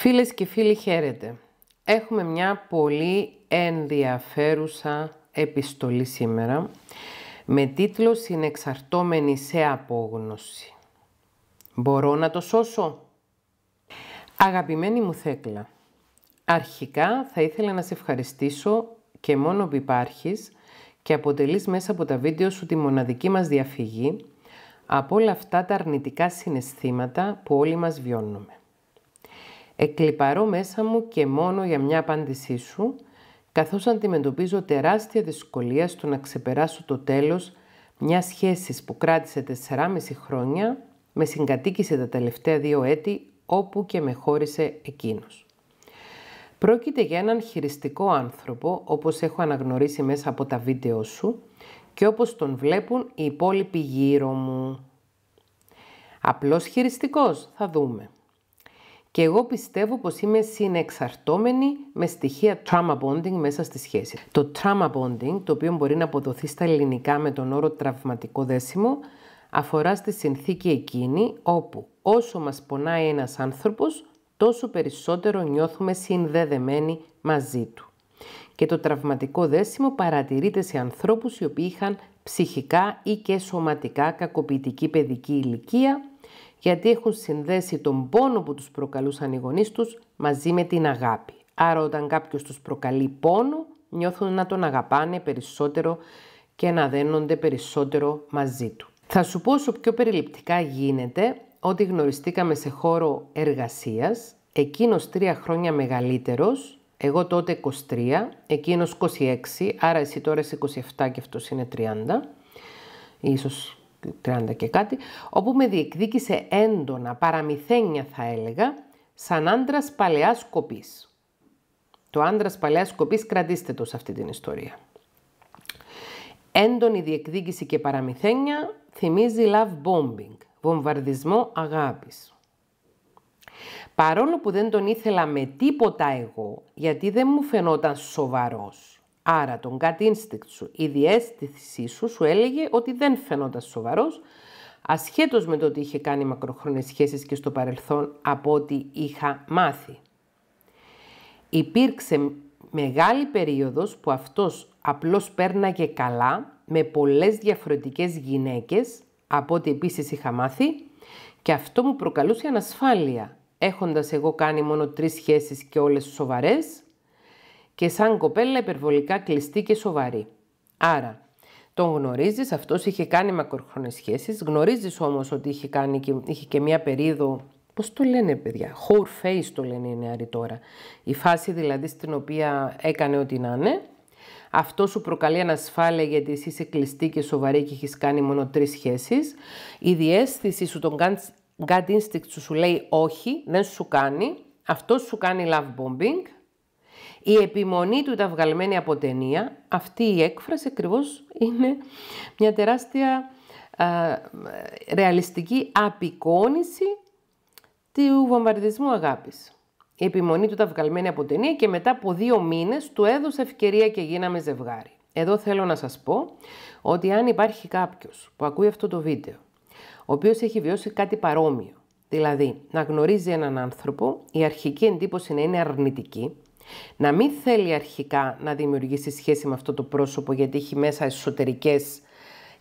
Φίλες και φίλοι χαίρετε. Έχουμε μια πολύ ενδιαφέρουσα επιστολή σήμερα με τίτλο «Συνεξαρτώμενη σε απόγνωση». Μπορώ να το σώσω? Αγαπημένη μου Θέκλα, αρχικά θα ήθελα να σε ευχαριστήσω και μόνο που υπάρχεις και αποτελείς μέσα από τα βίντεο σου τη μοναδική μας διαφυγή από όλα αυτά τα αρνητικά συναισθήματα που όλοι μας βιώνουμε. Εκλυπαρώ μέσα μου και μόνο για μια απάντησή σου, καθώς αντιμετωπίζω τεράστια δυσκολία στο να ξεπεράσω το τέλος μιας σχέσης που κράτησε 4,5 χρόνια, με συγκατοίκησε τα τελευταία δύο έτη όπου και με χώρισε εκείνος. Πρόκειται για έναν χειριστικό άνθρωπο, όπως έχω αναγνωρίσει μέσα από τα βίντεο σου και όπως τον βλέπουν οι υπόλοιποι γύρω μου. Απλώς χειριστικός, θα δούμε και εγώ πιστεύω πως είμαι συνεξαρτώμενη με στοιχεία trauma bonding μέσα στη σχέση. Το trauma bonding, το οποίο μπορεί να αποδοθεί στα ελληνικά με τον όρο τραυματικό δέσιμο, αφορά στη συνθήκη εκείνη όπου όσο μας πονάει ένας άνθρωπος, τόσο περισσότερο νιώθουμε συνδεδεμένοι μαζί του. Και το τραυματικό δέσιμο παρατηρείται σε ανθρώπους οι οποίοι είχαν ψυχικά ή και σωματικά κακοποιητική παιδική ηλικία γιατί έχουν συνδέσει τον πόνο που τους προκαλούσαν οι γονείς τους μαζί με την αγάπη. Άρα όταν κάποιος τους προκαλεί πόνο, νιώθουν να τον αγαπάνε περισσότερο και να δένονται περισσότερο μαζί του. Θα σου πω όσο πιο περιληπτικά γίνεται ότι γνωριστήκαμε σε χώρο εργασίας, εκείνος τρία χρόνια μεγαλύτερος, εγώ τότε 23, εκείνος 26, άρα εσύ τώρα είσαι 27 και αυτός είναι 30, ίσως 30 και κάτι, όπου με διεκδίκησε έντονα, παραμυθένια θα έλεγα, σαν άντρας παλαιάς κοπής. Το άντρας παλαιάς κοπής κρατήστε το σε αυτή την ιστορία. Έντονη διεκδίκηση και παραμυθένια θυμίζει love bombing, βομβαρδισμό αγάπης. Παρόλο που δεν τον ήθελα με τίποτα εγώ, γιατί δεν μου φαινόταν σοβαρός, Άρα τον gut instinct σου, η διέστησή σου σου έλεγε ότι δεν φαινόταν σοβαρός, ασχέτως με το ότι είχε κάνει μακροχρόνες σχέσεις και στο παρελθόν από ό,τι είχα μάθει. Υπήρξε μεγάλη περίοδος που αυτός απλώς πέρναγε καλά με πολλές διαφορετικές γυναίκες, από ό,τι επίσης είχα μάθει, και αυτό μου προκαλούσε ανασφάλεια, έχοντας εγώ κάνει μόνο τρεις σχέσεις και όλες σοβαρές, και σαν κοπέλα υπερβολικά κλειστή και σοβαρή. Άρα, τον γνωρίζεις, αυτός είχε κάνει μακροχρόνιες σχέσεις. Γνωρίζεις όμως ότι είχε, κάνει και, είχε και μία περίοδο. Πώς το λένε, παιδιά, whole face το λένε οι νεαροί τώρα. Η φάση δηλαδή στην οποία έκανε ό,τι να είναι. Αυτό σου προκαλεί ανασφάλεια γιατί εσύ είσαι κλειστή και σοβαρή και έχεις κάνει μόνο τρεις σχέσεις. Η διέστηση σου, τον gut instinct σου, σου λέει όχι, δεν σου κάνει. Αυτό σου κάνει love bombing, η επιμονή του ήταν βγαλμένη από ταινία. Αυτή η έκφραση ακριβώς είναι μια τεράστια α, ρεαλιστική απεικόνηση του βομβαρδισμού αγάπης. Η επιμονή του ήταν βγαλμένη από ταινία και μετά από δύο μήνες του έδωσε ευκαιρία και γίναμε ζευγάρι. Εδώ θέλω να σας πω ότι αν υπάρχει κάποιος που ακούει αυτό το βίντεο, ο οποίος έχει βιώσει κάτι παρόμοιο, δηλαδή να γνωρίζει έναν άνθρωπο, η αρχική εντύπωση να είναι αρνητική, να μην θέλει αρχικά να δημιουργήσει σχέση με αυτό το πρόσωπο γιατί έχει μέσα εσωτερικές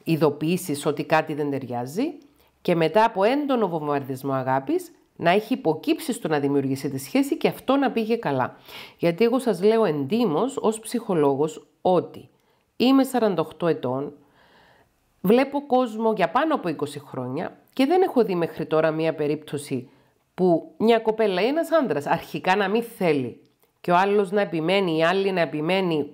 ειδοποιήσεις ότι κάτι δεν ταιριάζει και μετά από έντονο βομβαρδισμό αγάπης να έχει υποκύψει στο να δημιουργήσει τη σχέση και αυτό να πήγε καλά. Γιατί εγώ σας λέω εντύμως ως ψυχολόγος ότι είμαι 48 ετών, βλέπω κόσμο για πάνω από 20 χρόνια και δεν έχω δει μέχρι τώρα μία περίπτωση που μια κοπέλα ή ένας άντρας αρχικά να μην θέλει και ο άλλος να επιμένει, η άλλη να επιμένει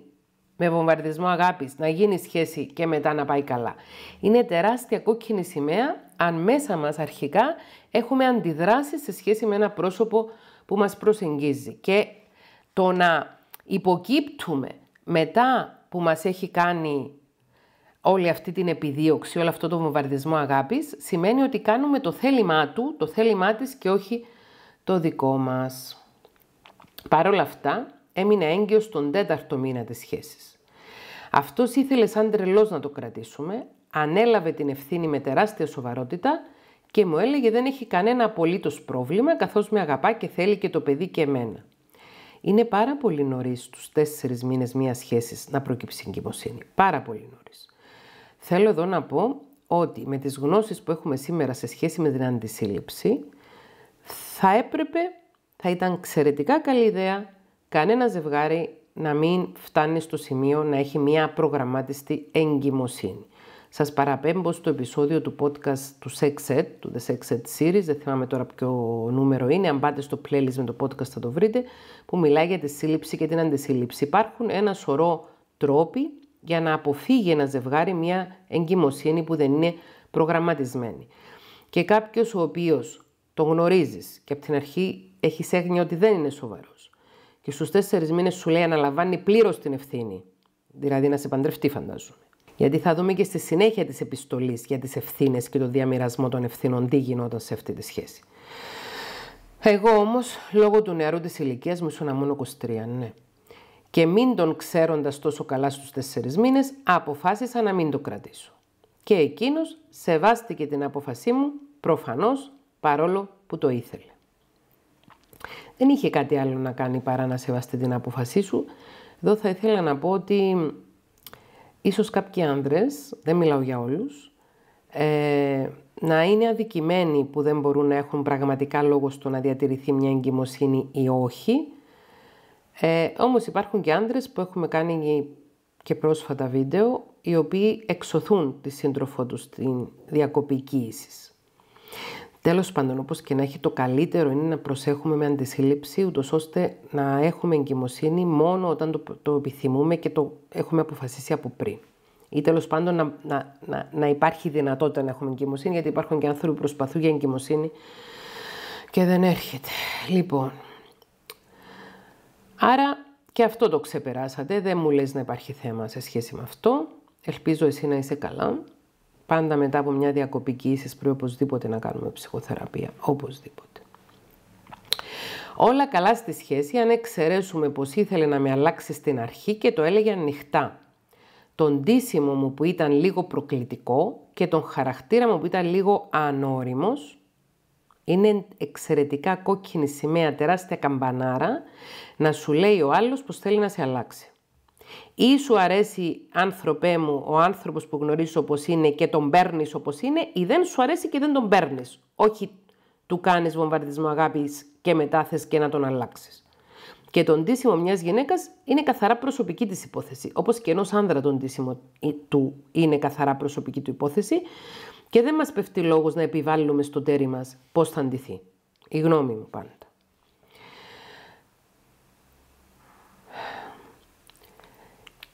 με βομβαρδισμό αγάπης, να γίνει σχέση και μετά να πάει καλά. Είναι τεράστια κόκκινη σημαία αν μέσα μας αρχικά έχουμε αντιδράσεις σε σχέση με ένα πρόσωπο που μας προσεγγίζει. Και το να υποκύπτουμε μετά που μας έχει κάνει όλη αυτή την επιδίωξη, όλο αυτό το βομβαρδισμό αγάπης, σημαίνει ότι κάνουμε το θέλημά του, το θέλημά της και όχι το δικό μας. Παρ' όλα αυτά, έμεινε έγκυο τον τέταρτο μήνα της σχέσης. Αυτός ήθελε σαν τρελός να το κρατήσουμε, ανέλαβε την ευθύνη με τεράστια σοβαρότητα και μου έλεγε δεν έχει κανένα απολύτως πρόβλημα καθώς με αγαπά και θέλει και το παιδί και εμένα. Είναι πάρα πολύ νωρίς στου τέσσερις μήνες μιας σχέσης να προκύψει εγκυμοσύνη. Πάρα πολύ νωρίς. Θέλω εδώ να πω ότι με τις γνώσεις που έχουμε σήμερα σε σχέση με την αντισύλληψη, θα έπρεπε θα ήταν εξαιρετικά καλή ιδέα κανένα ζευγάρι να μην φτάνει στο σημείο να έχει μια προγραμμάτιστη εγκυμοσύνη. Σας παραπέμπω στο επεισόδιο του podcast του Sex Ed, του The Sex Ed Series, δεν θυμάμαι τώρα ποιο νούμερο είναι, αν πάτε στο playlist με το podcast θα το βρείτε, που μιλάει για τη σύλληψη και την αντισύλληψη. Υπάρχουν ένα σωρό τρόποι για να αποφύγει ένα ζευγάρι μια εγκυμοσύνη που δεν είναι προγραμματισμένη. Και κάποιος ο οποίος το γνωρίζεις και από την αρχή έχεις έγνοια ότι δεν είναι σοβαρός. Και στους τέσσερις μήνες σου λέει αναλαμβάνει πλήρως την ευθύνη. Δηλαδή να σε παντρευτεί, φαντάζομαι. Γιατί θα δούμε και στη συνέχεια της επιστολής για τις ευθύνες και το διαμοιρασμό των ευθύνων τι γινόταν σε αυτή τη σχέση. Εγώ όμως, λόγω του νεαρού της ηλικίας μου, ήσουν μόνο 23, ναι. Και μην τον ξέροντας τόσο καλά στους τέσσερις μήνες, αποφάσισα να μην το κρατήσω. Και εκείνος σεβάστηκε την απόφασή μου, προφανώς παρόλο που το ήθελε. Δεν είχε κάτι άλλο να κάνει παρά να σεβαστεί την αποφασή σου. Εδώ θα ήθελα να πω ότι ίσως κάποιοι άνδρες, δεν μιλάω για όλους, ε, να είναι αδικημένοι που δεν μπορούν να έχουν πραγματικά λόγο στο να διατηρηθεί μια εγκυμοσύνη ή όχι. Ε, όμως υπάρχουν και άνδρες που έχουμε κάνει και πρόσφατα βίντεο, οι οποίοι εξωθούν τη σύντροφό τους στην διακοπή Τέλος πάντων, όπως και να έχει, το καλύτερο είναι να προσέχουμε με αντισύλληψη, ούτως ώστε να έχουμε εγκυμοσύνη μόνο όταν το, το επιθυμούμε και το έχουμε αποφασίσει από πριν. Ή τέλος πάντων να, να, να, υπάρχει δυνατότητα να έχουμε εγκυμοσύνη, γιατί υπάρχουν και άνθρωποι που προσπαθούν για εγκυμοσύνη και δεν έρχεται. Λοιπόν. Άρα και αυτό το ξεπεράσατε. Δεν μου λες να υπάρχει θέμα σε σχέση με αυτό. Ελπίζω εσύ να είσαι καλά πάντα μετά από μια διακοπική κοίησης πρέπει οπωσδήποτε να κάνουμε ψυχοθεραπεία, οπωσδήποτε. Όλα καλά στη σχέση αν εξαιρέσουμε πως ήθελε να με αλλάξει στην αρχή και το έλεγε ανοιχτά. Τον ντύσιμο μου που ήταν λίγο προκλητικό και τον χαρακτήρα μου που ήταν λίγο ανώριμος, είναι εξαιρετικά κόκκινη σημαία, τεράστια καμπανάρα, να σου λέει ο άλλος πως θέλει να σε αλλάξει ή σου αρέσει άνθρωπέ μου ο άνθρωπος που γνωρίζεις όπως είναι και τον παίρνεις όπως είναι ή δεν σου αρέσει και δεν τον παίρνεις. Όχι του κάνεις βομβαρδισμό αγάπης και μετά θες και να τον αλλάξεις. Και το ντύσιμο μιας γυναίκας είναι καθαρά προσωπική της υπόθεση, όπως και ενός άνδρα το ντύσιμο ε, του είναι καθαρά προσωπική του υπόθεση και δεν μας πέφτει λόγος να επιβάλλουμε στο τέρι μας πώς θα ντυθεί. Η γνώμη μου πάντα.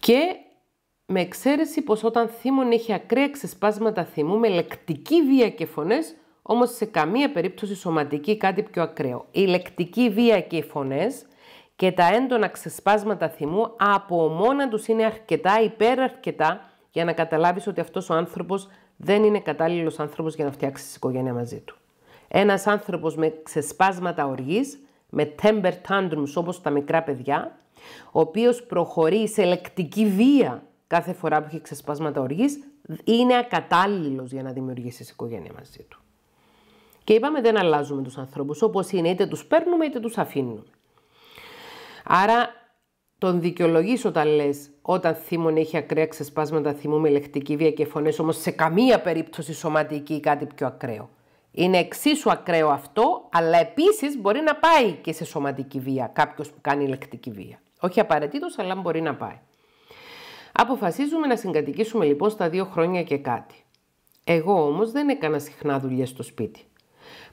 Και με εξαίρεση πως όταν θύμων έχει ακραία ξεσπάσματα θυμού με λεκτική βία και φωνές, όμως σε καμία περίπτωση σωματική κάτι πιο ακραίο. Η λεκτική βία και οι φωνές και τα έντονα ξεσπάσματα θυμού από μόνα τους είναι αρκετά, υπεραρκετά, για να καταλάβεις ότι αυτός ο άνθρωπος δεν είναι κατάλληλος άνθρωπος για να φτιάξει οικογένεια μαζί του. Ένας άνθρωπος με ξεσπάσματα οργής, με temper tantrums όπως τα μικρά παιδιά, ο οποίος προχωρεί σε λεκτική βία κάθε φορά που έχει ξεσπάσματα οργής, είναι ακατάλληλος για να δημιουργήσεις οικογένεια μαζί του. Και είπαμε δεν αλλάζουμε τους ανθρώπους, όπως είναι είτε τους παίρνουμε είτε τους αφήνουμε. Άρα τον δικαιολογήσω όταν λες, όταν θύμων έχει ακραία ξεσπάσματα θυμού με λεκτική βία και φωνές, όμως σε καμία περίπτωση σωματική ή κάτι πιο ακραίο. Είναι εξίσου ακραίο αυτό, αλλά επίσης μπορεί να πάει και σε σωματική βία κάποιος που κάνει λεκτική βία. Όχι απαραίτητος, αλλά μπορεί να πάει. Αποφασίζουμε να συγκατοικήσουμε λοιπόν στα δύο χρόνια και κάτι. Εγώ όμως δεν έκανα συχνά δουλειές στο σπίτι.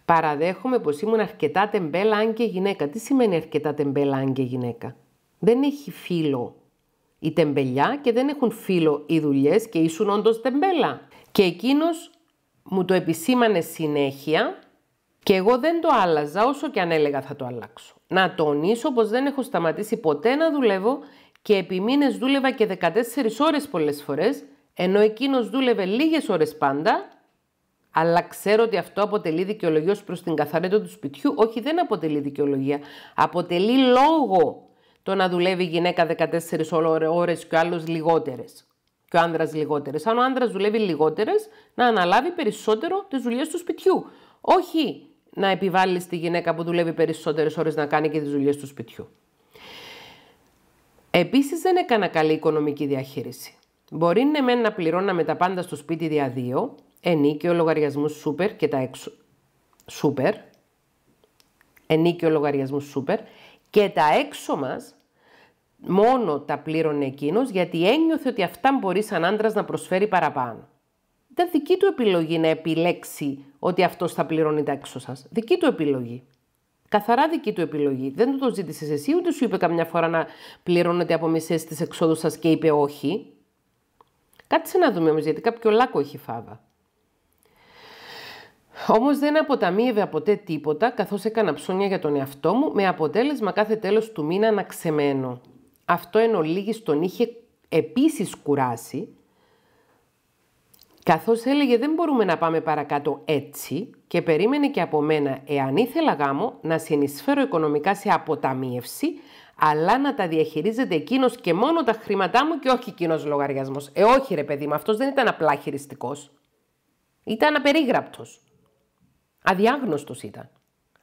Παραδέχομαι πως ήμουν αρκετά τεμπέλα αν και γυναίκα. Τι σημαίνει αρκετά τεμπέλα αν και γυναίκα. Δεν έχει φίλο η τεμπελιά και δεν έχουν φίλο οι δουλειές και ήσουν όντως τεμπέλα. Και εκείνος μου το επισήμανε συνέχεια και εγώ δεν το άλλαζα όσο και αν έλεγα θα το αλλάξω. Να τονίσω πως δεν έχω σταματήσει ποτέ να δουλεύω και επί μήνες δούλευα και 14 ώρες πολλές φορές, ενώ εκείνος δούλευε λίγες ώρες πάντα, αλλά ξέρω ότι αυτό αποτελεί δικαιολογία ως προς την καθαρότητα του σπιτιού. Όχι, δεν αποτελεί δικαιολογία. Αποτελεί λόγο το να δουλεύει η γυναίκα 14 ώρες και ο άλλος λιγότερες. Και ο άνδρας λιγότερες. Αν ο άνδρας δουλεύει λιγότερες, να αναλάβει περισσότερο τις δουλειές του σπιτιού. Όχι να επιβάλλεις στη γυναίκα που δουλεύει περισσότερες ώρες να κάνει και τις δουλειές του σπιτιού. Επίσης δεν έκανα καλή οικονομική διαχείριση. Μπορεί ναι να πληρώναμε τα πάντα στο σπίτι δια δύο, ενίκιο, λογαριασμούς σούπερ και τα έξω. Σούπερ. Ενίκιο λογαριασμούς σούπερ. Και τα έξω μας μόνο τα πλήρωνε εκείνος γιατί ένιωθε ότι αυτά μπορεί σαν άντρας να προσφέρει παραπάνω. Ήταν δική του επιλογή να επιλέξει ότι αυτός θα πληρώνει τα έξω σας. Δική του επιλογή. Καθαρά δική του επιλογή. Δεν του το ζήτησες εσύ, ούτε σου είπε καμιά φορά να πληρώνετε από μισές της εξόδου σας και είπε όχι. Κάτσε να δούμε όμως, γιατί κάποιο λάκκο έχει φάβα. Όμως δεν αποταμίευε ποτέ τίποτα, καθώς έκανα ψώνια για τον εαυτό μου, με αποτέλεσμα κάθε τέλος του μήνα να ξεμένω. Αυτό εν ολίγης τον είχε επίσης κουράσει Καθώς έλεγε δεν μπορούμε να πάμε παρακάτω έτσι και περίμενε και από μένα εάν ήθελα γάμο να συνεισφέρω οικονομικά σε αποταμίευση αλλά να τα διαχειρίζεται εκείνος και μόνο τα χρήματά μου και όχι εκείνος λογαριασμός. Ε, όχι ρε παιδί μου, αυτός δεν ήταν απλά χειριστικός. Ήταν απερίγραπτος. Αδιάγνωστος ήταν.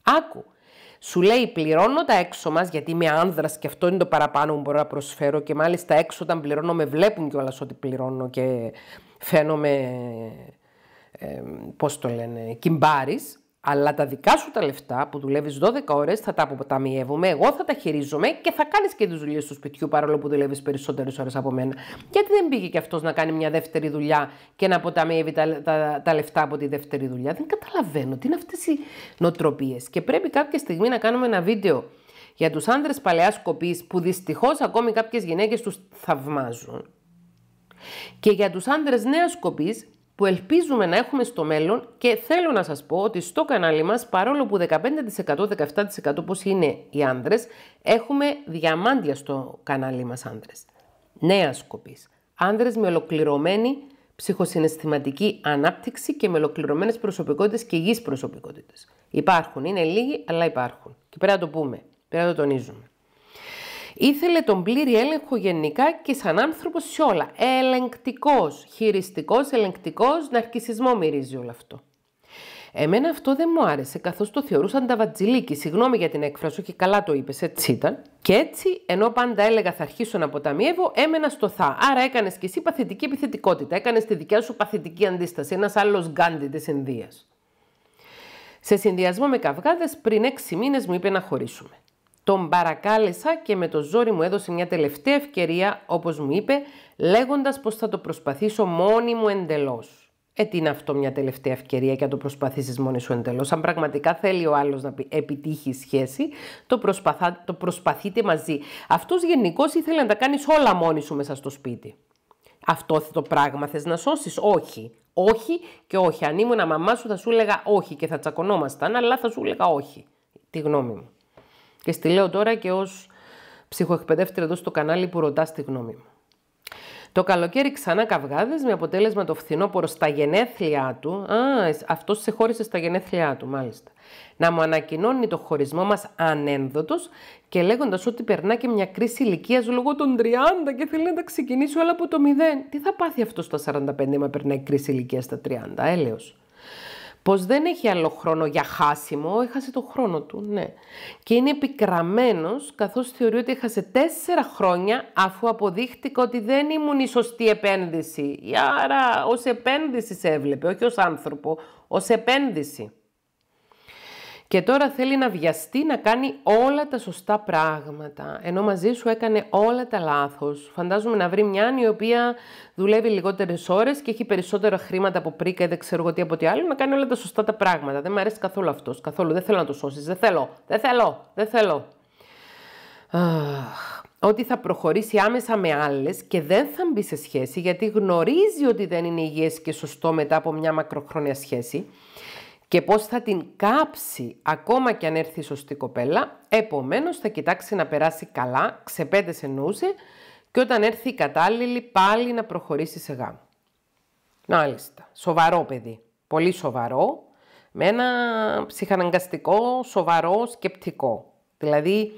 Άκου. Σου λέει πληρώνω τα έξω μας, γιατί είμαι άνδρας και αυτό είναι το παραπάνω που μπορώ να προσφέρω. Και μάλιστα έξω όταν πληρώνω με βλέπουν κιόλας ότι πληρώνω και φαίνομαι, ε, πώς το λένε, κυμπάρης, αλλά τα δικά σου τα λεφτά που δουλεύεις 12 ώρες θα τα αποταμιεύουμε, εγώ θα τα χειρίζομαι και θα κάνεις και τις δουλειές του σπιτιού παρόλο που δουλεύεις περισσότερες ώρες από μένα. Γιατί δεν πήγε και αυτός να κάνει μια δεύτερη δουλειά και να αποταμιεύει τα, τα, λεφτά από τη δεύτερη δουλειά. Δεν καταλαβαίνω τι είναι αυτές οι νοοτροπίες. Και πρέπει κάποια στιγμή να κάνουμε ένα βίντεο για τους άντρε παλαιάς κοπής που δυστυχώς ακόμη κάποιες γυναίκες τους θαυμάζουν. Και για τους άντρες νέας σκοπής που ελπίζουμε να έχουμε στο μέλλον και θέλω να σας πω ότι στο κανάλι μας παρόλο που 15%-17% πως είναι οι άντρες, έχουμε διαμάντια στο κανάλι μας άντρες. Νέα σκοπής. Άντρες με ολοκληρωμένη ψυχοσυναισθηματική ανάπτυξη και με ολοκληρωμένες προσωπικότητες και υγιείς προσωπικότητες. Υπάρχουν, είναι λίγοι, αλλά υπάρχουν. Και πρέπει να το πούμε, πρέπει να το τονίζουμε. Ήθελε τον πλήρη έλεγχο γενικά και σαν άνθρωπος σε όλα. Ελεγκτικός, χειριστικός, ελεγκτικός, ναρκισισμό μυρίζει όλο αυτό. Εμένα αυτό δεν μου άρεσε, καθώς το θεωρούσαν τα βατζιλίκη. Συγγνώμη για την έκφραση, όχι καλά το είπες, έτσι ήταν. Και έτσι, ενώ πάντα έλεγα θα αρχίσω να αποταμιεύω, έμενα στο θα. Άρα έκανες και εσύ παθητική επιθετικότητα. Έκανες τη δικιά σου παθητική αντίσταση. Ένας άλλος γκάντι της Ινδίας. Σε συνδυασμό με καυγάδες, πριν 6 μήνες μου είπε να χωρίσουμε. Τον παρακάλεσα και με το ζόρι μου έδωσε μια τελευταία ευκαιρία, όπως μου είπε, λέγοντας πως θα το προσπαθήσω μόνη μου εντελώς. Ε, τι είναι αυτό μια τελευταία ευκαιρία και να το προσπαθήσεις μόνη σου εντελώς. Αν πραγματικά θέλει ο άλλος να επιτύχει σχέση, το, προσπαθά, προσπαθείτε μαζί. Αυτός γενικώς ήθελε να τα κάνεις όλα μόνη σου μέσα στο σπίτι. Αυτό το πράγμα θες να σώσεις. Όχι. Όχι και όχι. Αν ήμουν μαμά σου θα σου έλεγα όχι και θα τσακωνόμασταν, αλλά θα σου έλεγα όχι. Τη γνώμη μου. Και στη λέω τώρα και ως ψυχοεκπαιδεύτρια εδώ στο κανάλι που ρωτάς τη γνώμη μου. Το καλοκαίρι ξανά καυγάδες με αποτέλεσμα το φθινόπωρο στα γενέθλιά του. Α, αυτός σε χώρισε στα γενέθλιά του μάλιστα. Να μου ανακοινώνει το χωρισμό μας ανένδοτος και λέγοντας ότι περνά και μια κρίση ηλικίας λόγω των 30 και θέλει να τα ξεκινήσει όλα από το 0. Τι θα πάθει αυτός στα 45 με περνάει κρίση ηλικίας στα 30, έλεος πως δεν έχει άλλο χρόνο για χάσιμο, έχασε το χρόνο του, ναι. Και είναι επικραμένος καθώς θεωρεί ότι έχασε τέσσερα χρόνια αφού αποδείχτηκε ότι δεν ήμουν η σωστή επένδυση. Άρα ως επένδυση σε έβλεπε, όχι ως άνθρωπο, ως επένδυση και τώρα θέλει να βιαστεί να κάνει όλα τα σωστά πράγματα, ενώ μαζί σου έκανε όλα τα λάθος. Φαντάζομαι να βρει μια η οποία δουλεύει λιγότερες ώρες και έχει περισσότερα χρήματα από πρίκα ή δεν ξέρω εγώ τι από τι άλλο, να κάνει όλα τα σωστά τα πράγματα. Δεν μου αρέσει καθόλου αυτός, καθόλου. Δεν θέλω να το σώσεις, δεν θέλω, δεν θέλω, δεν θέλω. Αχ, ότι θα προχωρήσει άμεσα με άλλες και δεν θα μπει σε σχέση γιατί γνωρίζει ότι δεν είναι υγιές και σωστό μετά από μια μακροχρόνια σχέση και πώς θα την κάψει ακόμα και αν έρθει η σωστή κοπέλα, επομένως θα κοιτάξει να περάσει καλά, σε νούσε, και όταν έρθει η κατάλληλη πάλι να προχωρήσει σε γάμο. Μάλιστα, σοβαρό παιδί, πολύ σοβαρό, με ένα ψυχαναγκαστικό, σοβαρό σκεπτικό. Δηλαδή,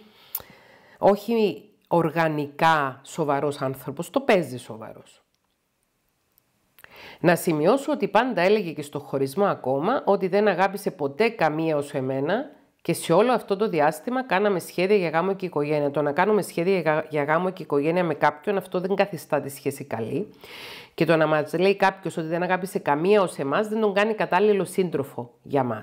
όχι οργανικά σοβαρός άνθρωπος, το παίζει σοβαρός. Να σημειώσω ότι πάντα έλεγε και στο χωρισμό ακόμα ότι δεν αγάπησε ποτέ καμία όσο εμένα και σε όλο αυτό το διάστημα κάναμε σχέδια για γάμο και οικογένεια. Το να κάνουμε σχέδια για γάμο και οικογένεια με κάποιον, αυτό δεν καθιστά τη σχέση καλή. Και το να μας λέει κάποιος ότι δεν αγάπησε καμία ως εμάς δεν τον κάνει κατάλληλο σύντροφο για μας.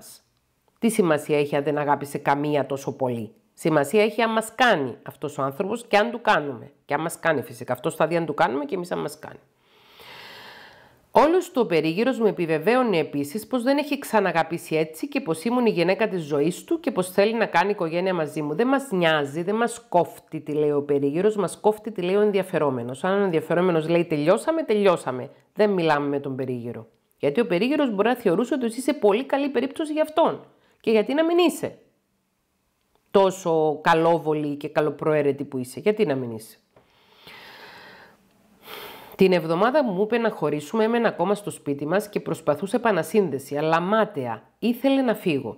Τι σημασία έχει αν δεν αγάπησε καμία τόσο πολύ. Σημασία έχει αν μας κάνει αυτός ο άνθρωπος και αν του κάνουμε. Και αν μας κάνει φυσικά. Αυτό δει αν του κάνουμε και εμείς αν μας κάνει. Όλος το περίγυρος μου επιβεβαίωνε επίσης πως δεν έχει ξαναγαπήσει έτσι και πως ήμουν η γυναίκα της ζωής του και πως θέλει να κάνει οικογένεια μαζί μου. Δεν μας νοιάζει, δεν μας κόφτει, τη λέει ο περίγυρος, μας κόφτει, τι λέει ο ενδιαφερόμενος. Αν ο ενδιαφερόμενος λέει τελειώσαμε, τελειώσαμε. Δεν μιλάμε με τον περίγυρο. Γιατί ο περίγυρος μπορεί να θεωρούσε ότι είσαι πολύ καλή περίπτωση για αυτόν. Και γιατί να μην είσαι τόσο καλόβολη και καλοπροαίρετη που είσαι. Γιατί να μην είσαι. Την εβδομάδα μου είπε να χωρίσουμε, έμενα ακόμα στο σπίτι μας και προσπαθούσε επανασύνδεση, αλλά μάταια. Ήθελε να φύγω.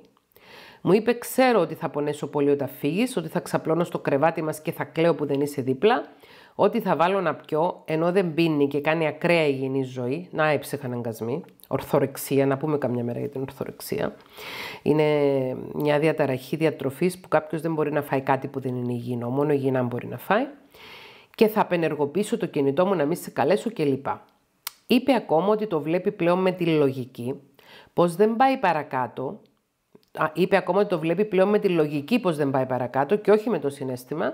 Μου είπε: Ξέρω ότι θα πονέσω πολύ όταν φύγεις, ότι θα ξαπλώνω στο κρεβάτι μας και θα κλαίω που δεν είσαι δίπλα, ότι θα βάλω να πιω ενώ δεν πίνει και κάνει ακραία υγιεινή ζωή. Να έψεχαν αγκασμοί. Ορθορεξία, να πούμε καμιά μέρα για την ορθορεξία. Είναι μια διαταραχή διατροφής που κάποιος δεν μπορεί να φάει κάτι που δεν είναι υγιεινό. Μόνο υγιεινά μπορεί να φάει και θα απενεργοποιήσω το κινητό μου να μην σε καλέσω κλπ. Είπε ακόμα ότι το βλέπει πλέον με τη λογική, πως δεν πάει παρακάτω, Α, είπε ακόμα ότι το βλέπει πλέον με τη λογική πως δεν πάει παρακάτω και όχι με το συνέστημα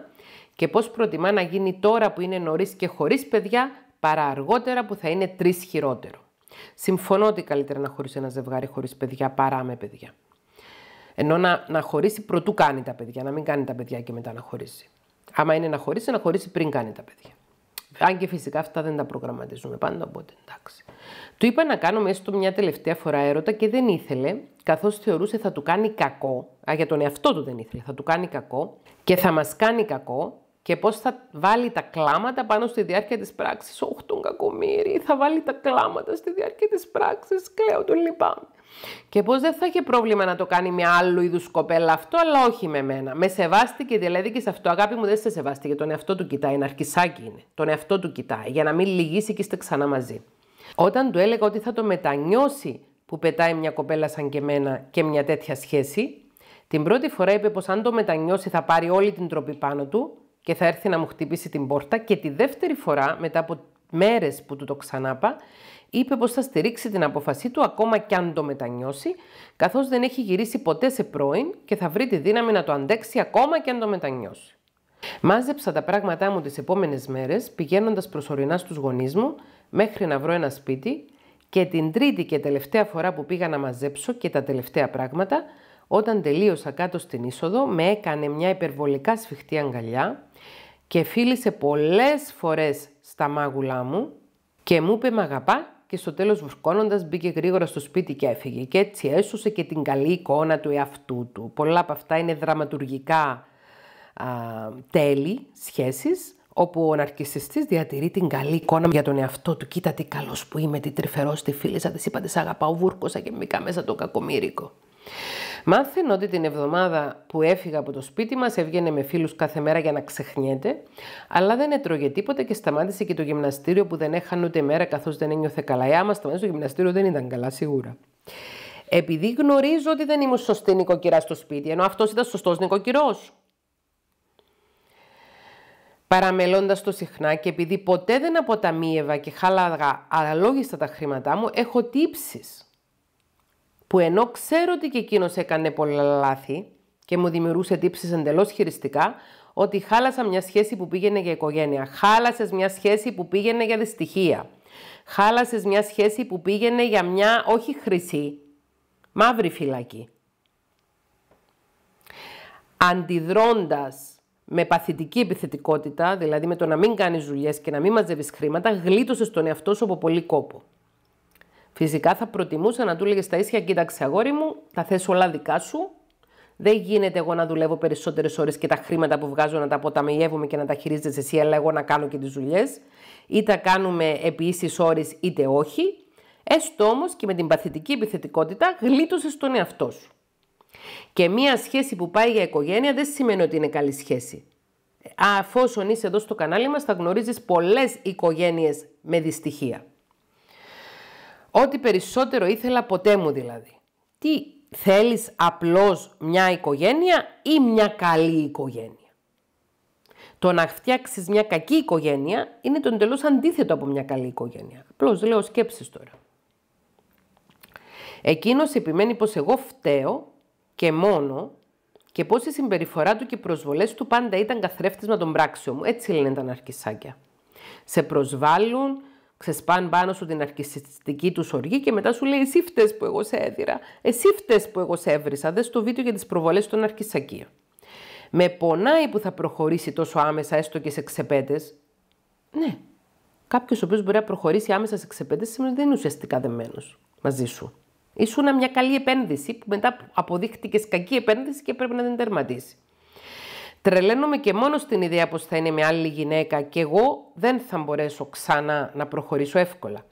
και πως προτιμά να γίνει τώρα που είναι νωρίς και χωρίς παιδιά παρά αργότερα που θα είναι τρεις χειρότερο. Συμφωνώ ότι καλύτερα να χωρίσει ένα ζευγάρι χωρίς παιδιά παρά με παιδιά. Ενώ να, να χωρίσει προτού κάνει τα παιδιά, να μην κάνει τα παιδιά και μετά να χωρίσει. Άμα είναι να χωρίσει, να χωρίσει πριν κάνει τα παιδιά. Αν και φυσικά αυτά δεν τα προγραμματίζουμε πάντα, οπότε εντάξει. Του είπα να κάνω μέσα του μια τελευταία φορά έρωτα και δεν ήθελε, καθώς θεωρούσε θα του κάνει κακό. Α, για τον εαυτό του δεν ήθελε, θα του κάνει κακό και θα μας κάνει κακό και πώς θα βάλει τα κλάματα πάνω στη διάρκεια της πράξης. Ωχ, τον κακομύρι, θα βάλει τα κλάματα στη διάρκεια της πράξης, κλαίω, τον λυπάμαι. Και πώς δεν θα είχε πρόβλημα να το κάνει με άλλου είδους κοπέλα αυτό, αλλά όχι με μένα. Με σεβάστηκε δηλαδή και σε αυτό. Αγάπη μου δεν σε σεβάστηκε, τον εαυτό του κοιτάει, ένα αρχισάκι είναι. Τον εαυτό του κοιτάει, για να μην λυγίσει και είστε ξανά μαζί. Όταν του έλεγα ότι θα το μετανιώσει που πετάει μια κοπέλα σαν και εμένα και μια τέτοια σχέση, την πρώτη φορά είπε πως αν το μετανιώσει θα πάρει όλη την τροπή πάνω του και θα έρθει να μου χτυπήσει την πόρτα και τη δεύτερη φορά μετά από μέρες που του το ξανάπα είπε πως θα στηρίξει την αποφασή του ακόμα κι αν το μετανιώσει καθώς δεν έχει γυρίσει ποτέ σε πρώην και θα βρει τη δύναμη να το αντέξει ακόμα κι αν το μετανιώσει. Μάζεψα τα πράγματά μου τις επόμενες μέρες πηγαίνοντας προσωρινά στους γονείς μου μέχρι να βρω ένα σπίτι και την τρίτη και τελευταία φορά που πήγα να μαζέψω και τα τελευταία πράγματα όταν τελείωσα κάτω στην είσοδο, με έκανε μια υπερβολικά σφιχτή αγκαλιά και φίλησε πολλές φορές στα μάγουλά μου και μου είπε «Μ' αγαπά» και στο τέλος βουρκώνοντας μπήκε γρήγορα στο σπίτι και έφυγε. Και έτσι έσωσε και την καλή εικόνα του εαυτού του. Πολλά από αυτά είναι δραματουργικά α, τέλη σχέσεις, όπου ο ναρκισιστής διατηρεί την καλή εικόνα για τον εαυτό του. Κοίτα τι καλός που είμαι, τι τρυφερός, τι φίλησα, τη είπα, αγαπάω, βούρκωσα και μπήκα μέσα το κακομύρικο. Μάθαινε ότι την εβδομάδα που έφυγα από το σπίτι μας έβγαινε με φίλους κάθε μέρα για να ξεχνιέται, αλλά δεν έτρωγε τίποτα και σταμάτησε και το γυμναστήριο που δεν έχανε ούτε μέρα καθώς δεν ένιωθε καλά. Ε, άμα σταμάτησε το γυμναστήριο δεν ήταν καλά σίγουρα. Επειδή γνωρίζω ότι δεν ήμουν σωστή νοικοκυρά στο σπίτι, ενώ αυτός ήταν σωστός νοικοκυρός. Παραμελώντας το συχνά και επειδή ποτέ δεν αποταμίευα και χάλαγα αλόγιστα τα χρήματά μου, έχω τύψεις που ενώ ξέρω ότι και εκείνος έκανε πολλά λάθη και μου δημιουργούσε τύψεις εντελώς χειριστικά, ότι χάλασα μια σχέση που πήγαινε για οικογένεια. Χάλασες μια σχέση που πήγαινε για δυστυχία. Χάλασες μια σχέση που πήγαινε για μια όχι χρυσή, μαύρη φυλακή. Αντιδρώντας με παθητική επιθετικότητα, δηλαδή με το να μην κάνεις δουλειές και να μην μαζεύεις χρήματα, γλίτωσες τον εαυτό σου από πολύ κόπο. Φυσικά θα προτιμούσα να του έλεγες στα ίσια, κοίταξε αγόρι μου, τα θέσω όλα δικά σου. Δεν γίνεται εγώ να δουλεύω περισσότερες ώρες και τα χρήματα που βγάζω να τα αποταμιεύουμε και να τα χειρίζεσαι εσύ, αλλά εγώ να κάνω και τις δουλειές. Ή τα κάνουμε επί ίσης ώρες, είτε όχι. Έστω όμως και με την παθητική επιθετικότητα γλίτωσε τον εαυτό σου. Και μία σχέση που πάει για οικογένεια δεν σημαίνει ότι είναι καλή σχέση. Αφόσον είσαι εδώ στο κανάλι μας θα γνωρίζεις πολλές οικογένειες με δυστυχία. Ό,τι περισσότερο ήθελα ποτέ μου δηλαδή. Τι θέλεις απλώς μια οικογένεια ή μια καλή οικογένεια. Το να φτιάξεις μια κακή οικογένεια είναι το εντελώς αντίθετο από μια καλή οικογένεια. Απλώς λέω σκέψεις τώρα. Εκείνος επιμένει πως εγώ φταίω και μόνο και πως η συμπεριφορά του και οι προσβολές του πάντα ήταν με τον πράξιο μου. Έτσι λένε τα ναρκισάκια. Σε προσβάλλουν, ξεσπάν πάνω σου την αρκιστική του οργή και μετά σου λέει εσύ φταίς που εγώ σε έδιρα, εσύ φταίς που εγώ σε έβρισα, δες το βίντεο για τις προβολές των αρκισακίων. Με πονάει που θα προχωρήσει τόσο άμεσα έστω και σε ξεπέτες. Ναι, κάποιος ο οποίος μπορεί να προχωρήσει άμεσα σε ξεπέτες σημαίνει δεν είναι ουσιαστικά δεμένος μαζί σου. Ήσουν μια καλή επένδυση που μετά αποδείχτηκε κακή επένδυση και πρέπει να την τερματίσει. Τρελαίνομαι και μόνος στην ιδέα πως θα είναι με άλλη γυναίκα και εγώ δεν θα μπορέσω ξανά να προχωρήσω εύκολα.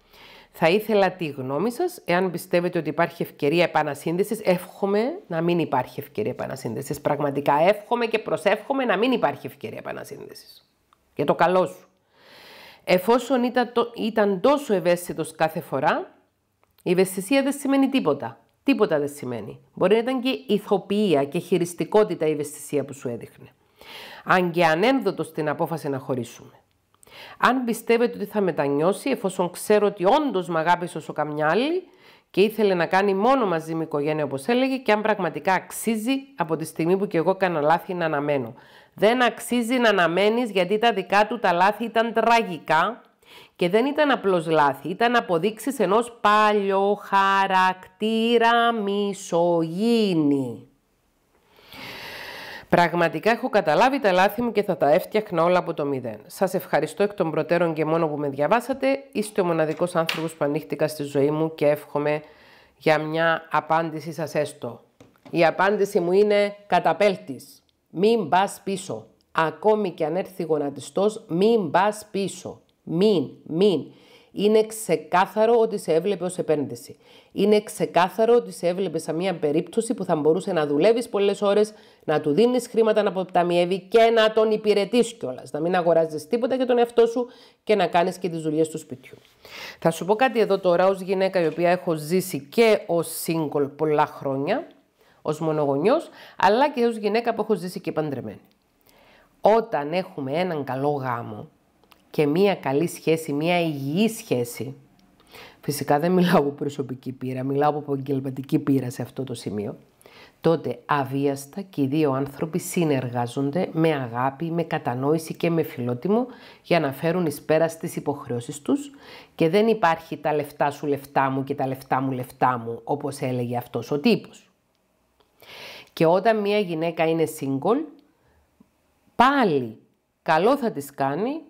Θα ήθελα τη γνώμη σας, εάν πιστεύετε ότι υπάρχει ευκαιρία επανασύνδεσης, εύχομαι να μην υπάρχει ευκαιρία επανασύνδεσης. Πραγματικά εύχομαι και προσεύχομαι να μην υπάρχει ευκαιρία επανασύνδεσης. Για το καλό σου. Εφόσον ήταν, ήταν τόσο ευαίσθητος κάθε φορά, η ευαισθησία δεν σημαίνει τίποτα. Τίποτα δεν σημαίνει. Μπορεί να ήταν και ηθοποιία και χειριστικότητα η ευαισθησία που σου έδειχνε αν και ανένδοτος στην απόφαση να χωρίσουμε. Αν πιστεύετε ότι θα μετανιώσει, εφόσον ξέρω ότι όντως με αγάπησε όσο καμιά άλλη και ήθελε να κάνει μόνο μαζί με οικογένεια όπως έλεγε, και αν πραγματικά αξίζει από τη στιγμή που και εγώ έκανα λάθη να αναμένω. Δεν αξίζει να αναμένεις γιατί τα δικά του τα λάθη ήταν τραγικά και δεν ήταν απλώς λάθη, ήταν αποδείξεις ενός χαρακτήρα μισογίνη. Πραγματικά έχω καταλάβει τα λάθη μου και θα τα έφτιαχνα όλα από το μηδέν. Σας ευχαριστώ εκ των προτέρων και μόνο που με διαβάσατε. Είστε ο μοναδικός άνθρωπος που ανοίχτηκα στη ζωή μου και εύχομαι για μια απάντηση σας έστω. Η απάντηση μου είναι καταπέλτης. Μην πας πίσω. Ακόμη και αν έρθει γονατιστός, μην πας πίσω. Μην, μην. Είναι ξεκάθαρο ότι σε έβλεπε ως επένδυση είναι ξεκάθαρο ότι σε έβλεπε σαν μια περίπτωση που θα μπορούσε να δουλεύεις πολλές ώρες, να του δίνεις χρήματα να αποταμιεύει και να τον υπηρετείς κιόλας. Να μην αγοράζεις τίποτα για τον εαυτό σου και να κάνεις και τις δουλειές του σπιτιού. Θα σου πω κάτι εδώ τώρα ως γυναίκα η οποία έχω ζήσει και ως σύγκολ πολλά χρόνια, ως μονογονιός, αλλά και ως γυναίκα που έχω ζήσει και παντρεμένη. Όταν έχουμε έναν καλό γάμο και μία καλή σχέση, μία υγιή σχέση, φυσικά δεν μιλάω από προσωπική πείρα, μιλάω από επαγγελματική πείρα σε αυτό το σημείο, τότε αβίαστα και οι δύο άνθρωποι συνεργάζονται με αγάπη, με κατανόηση και με φιλότιμο για να φέρουν εις πέρα στις υποχρεώσεις τους και δεν υπάρχει τα λεφτά σου λεφτά μου και τα λεφτά μου λεφτά μου όπως έλεγε αυτός ο τύπος. Και όταν μια γυναίκα είναι single, πάλι καλό θα της κάνει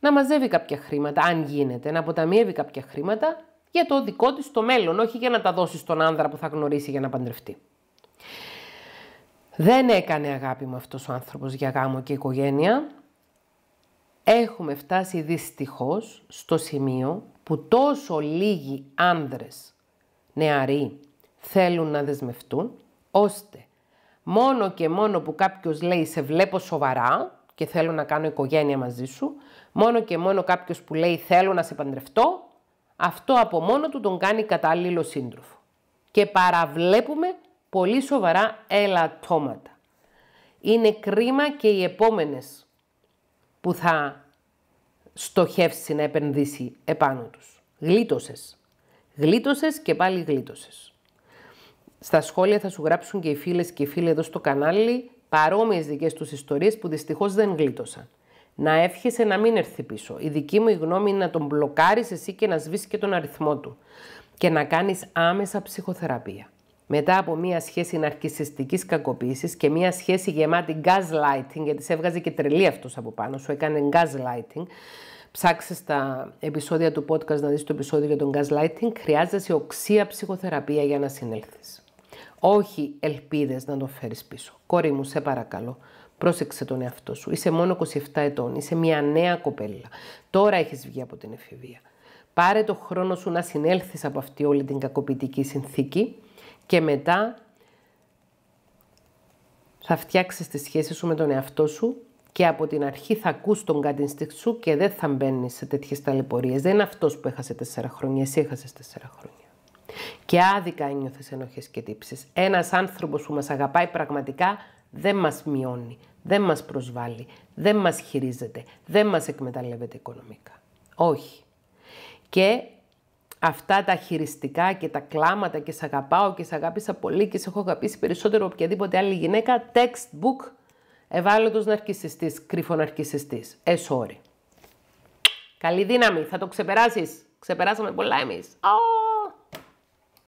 να μαζεύει κάποια χρήματα, αν γίνεται, να αποταμιεύει κάποια χρήματα για το δικό της το μέλλον, όχι για να τα δώσει στον άνδρα που θα γνωρίσει για να παντρευτεί. Δεν έκανε αγάπη μου αυτός ο άνθρωπος για γάμο και οικογένεια. Έχουμε φτάσει δυστυχώς στο σημείο που τόσο λίγοι άνδρες νεαροί θέλουν να δεσμευτούν, ώστε μόνο και μόνο που κάποιος λέει «σε βλέπω σοβαρά», και θέλω να κάνω οικογένεια μαζί σου, μόνο και μόνο κάποιος που λέει θέλω να σε παντρευτώ, αυτό από μόνο του τον κάνει κατάλληλο σύντροφο. Και παραβλέπουμε πολύ σοβαρά ελαττώματα. Είναι κρίμα και οι επόμενες που θα στοχεύσει να επενδύσει επάνω τους. Γλίτωσες. Γλίτωσες και πάλι γλίτωσες. Στα σχόλια θα σου γράψουν και οι φίλες και οι φίλοι εδώ στο κανάλι παρόμοιες δικές τους ιστορίες που δυστυχώς δεν γλίτωσαν. Να εύχεσαι να μην έρθει πίσω. Η δική μου η γνώμη είναι να τον μπλοκάρεις εσύ και να σβήσεις και τον αριθμό του. Και να κάνεις άμεσα ψυχοθεραπεία. Μετά από μία σχέση ναρκιστική κακοποίησης και μία σχέση γεμάτη gaslighting, γιατί σε έβγαζε και τρελή αυτός από πάνω, σου έκανε gaslighting, ψάξες τα επεισόδια του podcast να δεις το επεισόδιο για τον lighting. χρειάζεσαι οξία ψυχοθεραπεία για να συνέλθεις. Όχι ελπίδες να τον φέρεις πίσω. Κόρη μου, σε παρακαλώ. Πρόσεξε τον εαυτό σου. Είσαι μόνο 27 ετών. Είσαι μια νέα κοπέλα. Τώρα έχεις βγει από την εφηβεία. Πάρε το χρόνο σου να συνέλθεις από αυτή όλη την κακοποιητική συνθήκη και μετά θα φτιάξεις τη σχέση σου με τον εαυτό σου και από την αρχή θα ακούς τον κατηνστήξ σου και δεν θα μπαίνεις σε τέτοιες ταλαιπωρίες. Δεν είναι αυτός που έχασε 4 χρόνια, εσύ έχασες τέσσερα χρόνια και άδικα ένιωθες ενοχές και τύψεις. Ένας άνθρωπος που μας αγαπάει πραγματικά δεν μας μειώνει, δεν μας προσβάλλει, δεν μας χειρίζεται, δεν μας εκμεταλλεύεται οικονομικά. Όχι. Και αυτά τα χειριστικά και τα κλάματα και σε αγαπάω και σε αγάπησα πολύ και σε έχω αγαπήσει περισσότερο από οποιαδήποτε άλλη γυναίκα, textbook ευάλωτος ναρκισιστής, κρυφοναρκισιστής. Ε, sorry. Καλή δύναμη, θα το ξεπεράσεις. Ξεπεράσαμε πολλά εμείς. Oh!